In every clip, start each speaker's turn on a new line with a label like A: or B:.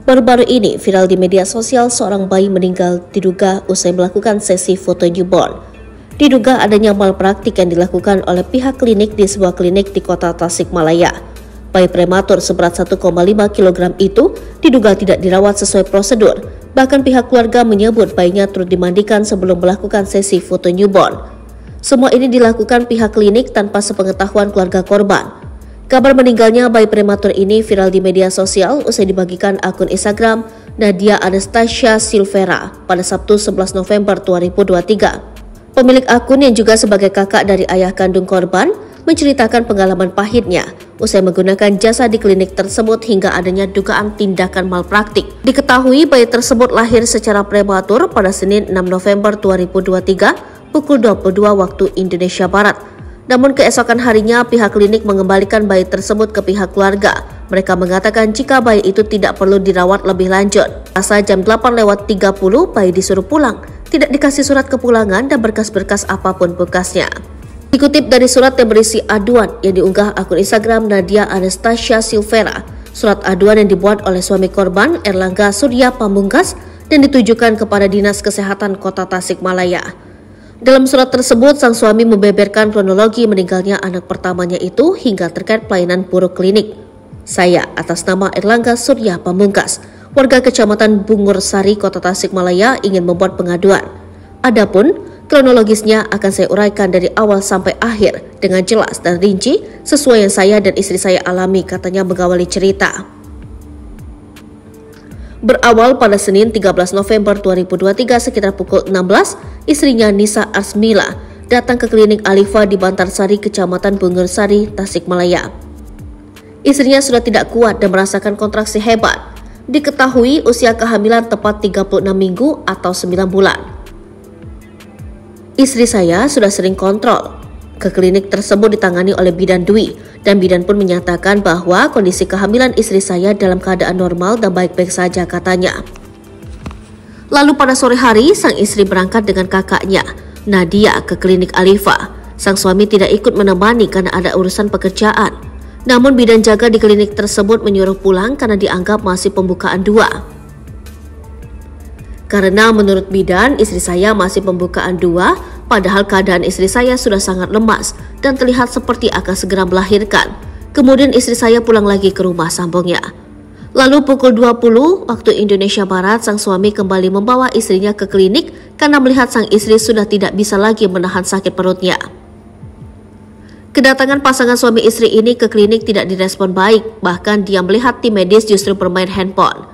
A: Baru-baru ini viral di media sosial seorang bayi meninggal diduga usai melakukan sesi foto newborn. Diduga adanya malpraktik yang dilakukan oleh pihak klinik di sebuah klinik di kota Tasikmalaya. Bayi prematur seberat 1,5 kg itu diduga tidak dirawat sesuai prosedur. Bahkan pihak keluarga menyebut bayinya turut dimandikan sebelum melakukan sesi foto newborn. Semua ini dilakukan pihak klinik tanpa sepengetahuan keluarga korban. Kabar meninggalnya bayi prematur ini viral di media sosial usai dibagikan akun Instagram Nadia Anastasia Silvera pada Sabtu 11 November 2023. Pemilik akun yang juga sebagai kakak dari ayah kandung korban menceritakan pengalaman pahitnya usai menggunakan jasa di klinik tersebut hingga adanya dugaan tindakan malpraktik. Diketahui bayi tersebut lahir secara prematur pada Senin 6 November 2023 pukul 22 waktu Indonesia Barat namun keesokan harinya pihak klinik mengembalikan bayi tersebut ke pihak keluarga. Mereka mengatakan jika bayi itu tidak perlu dirawat lebih lanjut. Masa jam 8 lewat 30 bayi disuruh pulang, tidak dikasih surat kepulangan dan berkas-berkas apapun bekasnya. Dikutip dari surat yang berisi aduan yang diunggah akun Instagram Nadia Anastasia Silvera, surat aduan yang dibuat oleh suami korban Erlangga Surya Pamungkas dan ditujukan kepada Dinas Kesehatan Kota Tasikmalaya. Dalam surat tersebut, sang suami membeberkan kronologi meninggalnya anak pertamanya itu hingga terkait pelayanan buruk klinik. Saya atas nama Erlangga Surya Pamungkas, warga Kecamatan Bungur Sari, Kota Tasikmalaya ingin membuat pengaduan. Adapun kronologisnya akan saya uraikan dari awal sampai akhir dengan jelas dan rinci sesuai yang saya dan istri saya alami katanya mengawali cerita berawal pada Senin 13 November 2023 sekitar pukul 16, istrinya Nisa Asmila datang ke klinik Alifa di Bantarsari, Kecamatan Bungersari, Tasikmalaya. Istrinya sudah tidak kuat dan merasakan kontraksi hebat. Diketahui usia kehamilan tepat 36 minggu atau 9 bulan. Istri saya sudah sering kontrol. Ke klinik tersebut ditangani oleh bidan Dwi, dan bidan pun menyatakan bahwa kondisi kehamilan istri saya dalam keadaan normal dan baik-baik saja katanya. Lalu pada sore hari, sang istri berangkat dengan kakaknya, Nadia, ke klinik Alifa. Sang suami tidak ikut menemani karena ada urusan pekerjaan. Namun bidan jaga di klinik tersebut menyuruh pulang karena dianggap masih pembukaan dua. Karena menurut bidan, istri saya masih pembukaan dua, Padahal keadaan istri saya sudah sangat lemas dan terlihat seperti akan segera melahirkan. Kemudian istri saya pulang lagi ke rumah sambungnya. Lalu pukul 20 waktu Indonesia Barat sang suami kembali membawa istrinya ke klinik karena melihat sang istri sudah tidak bisa lagi menahan sakit perutnya. Kedatangan pasangan suami istri ini ke klinik tidak direspon baik, bahkan dia melihat tim medis justru bermain handphone.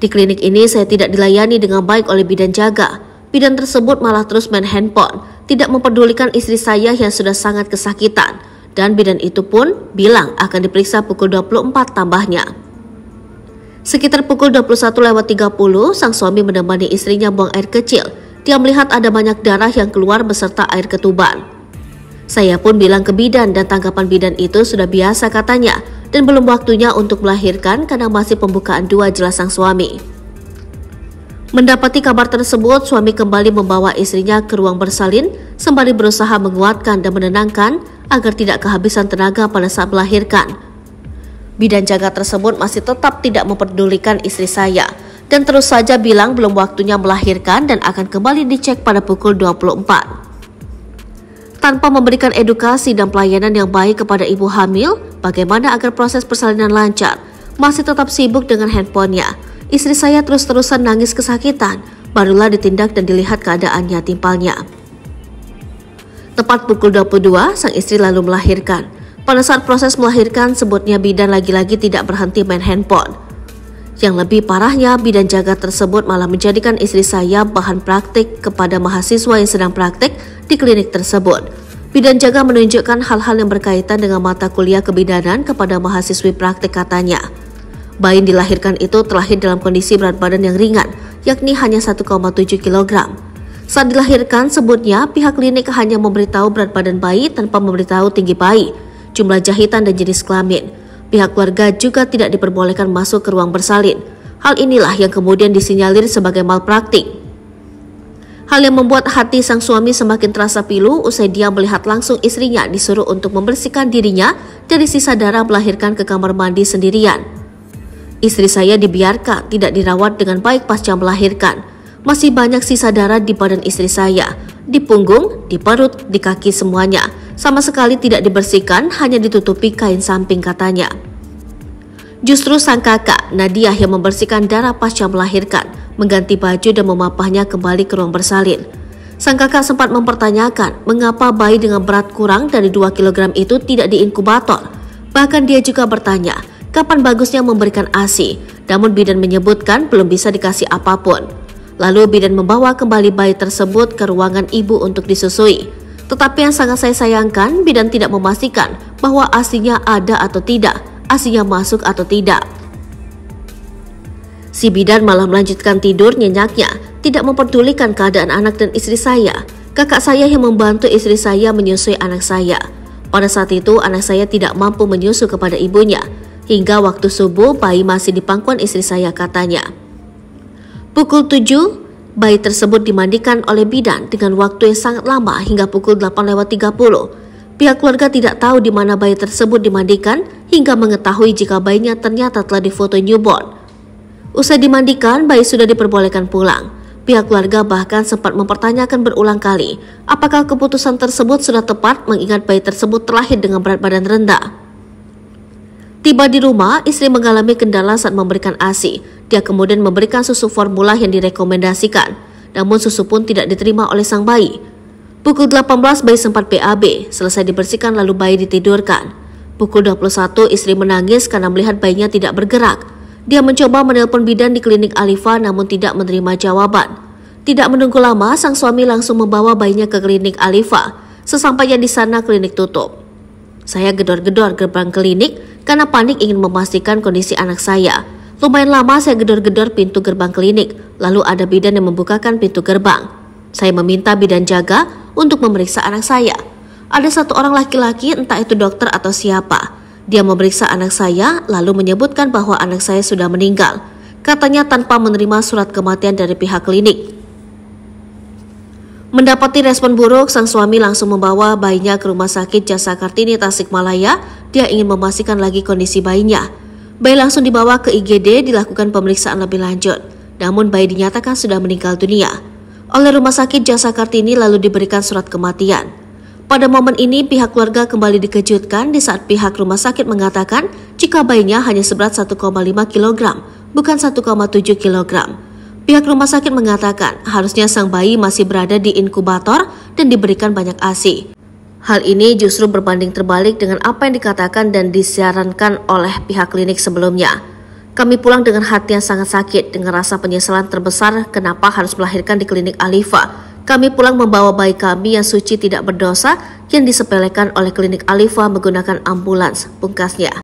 A: Di klinik ini saya tidak dilayani dengan baik oleh bidan jaga. Bidan tersebut malah terus main handphone, tidak mempedulikan istri saya yang sudah sangat kesakitan. Dan bidan itu pun bilang akan diperiksa pukul 24 tambahnya. Sekitar pukul 21 sang suami menemani istrinya buang air kecil. Dia melihat ada banyak darah yang keluar beserta air ketuban. Saya pun bilang ke bidan dan tanggapan bidan itu sudah biasa katanya dan belum waktunya untuk melahirkan karena masih pembukaan dua jelas sang suami. Mendapati kabar tersebut, suami kembali membawa istrinya ke ruang bersalin sembari berusaha menguatkan dan menenangkan agar tidak kehabisan tenaga pada saat melahirkan. Bidan jaga tersebut masih tetap tidak memperdulikan istri saya dan terus saja bilang belum waktunya melahirkan dan akan kembali dicek pada pukul 24. Tanpa memberikan edukasi dan pelayanan yang baik kepada ibu hamil, bagaimana agar proses persalinan lancar, masih tetap sibuk dengan handphonenya Istri saya terus-terusan nangis kesakitan, barulah ditindak dan dilihat keadaannya timpalnya. Tepat pukul 22, sang istri lalu melahirkan. Pada saat proses melahirkan, sebutnya bidan lagi-lagi tidak berhenti main handphone. Yang lebih parahnya, bidan jaga tersebut malah menjadikan istri saya bahan praktik kepada mahasiswa yang sedang praktik di klinik tersebut. Bidan jaga menunjukkan hal-hal yang berkaitan dengan mata kuliah kebidanan kepada mahasiswi praktik katanya. Bayi yang dilahirkan itu terlahir dalam kondisi berat badan yang ringan, yakni hanya 1,7 kg. Saat dilahirkan, sebutnya pihak klinik hanya memberitahu berat badan bayi tanpa memberitahu tinggi bayi, jumlah jahitan dan jenis kelamin. Pihak keluarga juga tidak diperbolehkan masuk ke ruang bersalin. Hal inilah yang kemudian disinyalir sebagai malpraktik. Hal yang membuat hati sang suami semakin terasa pilu usai dia melihat langsung istrinya disuruh untuk membersihkan dirinya dari sisa darah melahirkan ke kamar mandi sendirian. Istri saya dibiarkan tidak dirawat dengan baik pasca melahirkan. Masih banyak sisa darah di badan istri saya, di punggung, di perut, di kaki semuanya. Sama sekali tidak dibersihkan, hanya ditutupi kain samping katanya. Justru sang kakak, Nadia yang membersihkan darah pasca melahirkan, mengganti baju dan memapahnya kembali ke ruang bersalin. Sang kakak sempat mempertanyakan mengapa bayi dengan berat kurang dari 2 kg itu tidak diinkubator. Bahkan dia juga bertanya, kapan bagusnya memberikan ASI, namun bidan menyebutkan belum bisa dikasih apapun. Lalu bidan membawa kembali bayi tersebut ke ruangan ibu untuk disusui. Tetapi yang sangat saya sayangkan, bidan tidak memastikan bahwa asinya ada atau tidak, asinya masuk atau tidak. Si bidan malah melanjutkan tidur nyenyaknya, tidak memperdulikan keadaan anak dan istri saya. Kakak saya yang membantu istri saya menyusui anak saya. Pada saat itu, anak saya tidak mampu menyusu kepada ibunya. Hingga waktu subuh, bayi masih di pangkuan istri saya katanya. Pukul 7, bayi tersebut dimandikan oleh bidan dengan waktu yang sangat lama hingga pukul 8 lewat 30. Pihak keluarga tidak tahu di mana bayi tersebut dimandikan hingga mengetahui jika bayinya ternyata telah difoto newborn. Usai dimandikan, bayi sudah diperbolehkan pulang. Pihak keluarga bahkan sempat mempertanyakan berulang kali apakah keputusan tersebut sudah tepat mengingat bayi tersebut terlahir dengan berat badan rendah. Tiba di rumah, istri mengalami kendala saat memberikan ASI. Dia kemudian memberikan susu formula yang direkomendasikan. Namun susu pun tidak diterima oleh sang bayi. Pukul 18 bayi sempat PAB, selesai dibersihkan lalu bayi ditidurkan. Pukul 21 istri menangis karena melihat bayinya tidak bergerak. Dia mencoba menelpon bidan di klinik Alifa namun tidak menerima jawaban. Tidak menunggu lama, sang suami langsung membawa bayinya ke klinik Alifa. Sesampainya di sana klinik tutup. Saya gedor-gedor gerbang klinik karena panik ingin memastikan kondisi anak saya. Lumayan lama saya gedor-gedor pintu gerbang klinik, lalu ada bidan yang membukakan pintu gerbang. Saya meminta bidan jaga untuk memeriksa anak saya. Ada satu orang laki-laki entah itu dokter atau siapa. Dia memeriksa anak saya lalu menyebutkan bahwa anak saya sudah meninggal. Katanya tanpa menerima surat kematian dari pihak klinik. Mendapati respon buruk, sang suami langsung membawa bayinya ke rumah sakit Jasa Kartini Tasikmalaya. Dia ingin memastikan lagi kondisi bayinya. Bayi langsung dibawa ke IGD dilakukan pemeriksaan lebih lanjut. Namun bayi dinyatakan sudah meninggal dunia. Oleh rumah sakit Jasa Kartini lalu diberikan surat kematian. Pada momen ini pihak keluarga kembali dikejutkan di saat pihak rumah sakit mengatakan jika bayinya hanya seberat 1,5 kg, bukan 1,7 kg. Pihak rumah sakit mengatakan harusnya sang bayi masih berada di inkubator dan diberikan banyak ASI. Hal ini justru berbanding terbalik dengan apa yang dikatakan dan disiarankan oleh pihak klinik sebelumnya. Kami pulang dengan hati yang sangat sakit dengan rasa penyesalan terbesar kenapa harus melahirkan di klinik Alifa. Kami pulang membawa bayi kami yang suci tidak berdosa yang disepelekan oleh klinik Alifa menggunakan ambulans, pungkasnya.